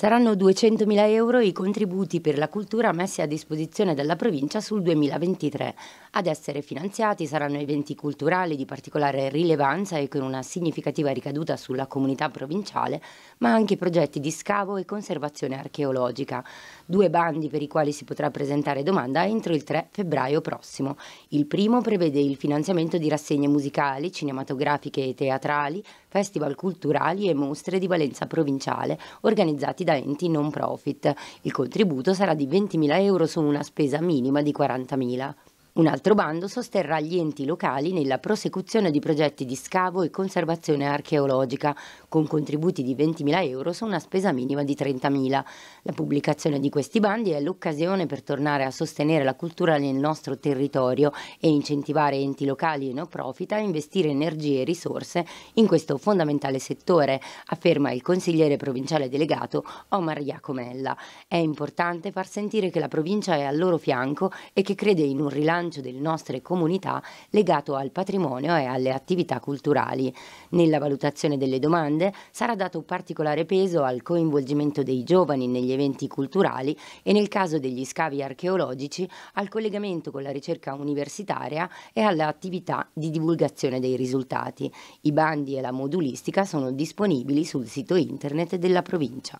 Saranno 200.000 euro i contributi per la cultura messi a disposizione dalla provincia sul 2023. Ad essere finanziati saranno eventi culturali di particolare rilevanza e con una significativa ricaduta sulla comunità provinciale, ma anche progetti di scavo e conservazione archeologica. Due bandi per i quali si potrà presentare domanda entro il 3 febbraio prossimo. Il primo prevede il finanziamento di rassegne musicali, cinematografiche e teatrali, festival culturali e mostre di valenza provinciale organizzati da enti non profit. Il contributo sarà di 20.000 euro su una spesa minima di 40.000. Un altro bando sosterrà gli enti locali nella prosecuzione di progetti di scavo e conservazione archeologica, con contributi di 20.000 euro su una spesa minima di 30.000. La pubblicazione di questi bandi è l'occasione per tornare a sostenere la cultura nel nostro territorio e incentivare enti locali e no profit a investire energie e risorse in questo fondamentale settore, afferma il consigliere provinciale delegato Omar Iacomella. È importante far sentire che la provincia è al loro fianco e che crede in un rilancio rilancio delle nostre comunità legato al patrimonio e alle attività culturali. Nella valutazione delle domande sarà dato particolare peso al coinvolgimento dei giovani negli eventi culturali e nel caso degli scavi archeologici al collegamento con la ricerca universitaria e all'attività di divulgazione dei risultati. I bandi e la modulistica sono disponibili sul sito internet della provincia.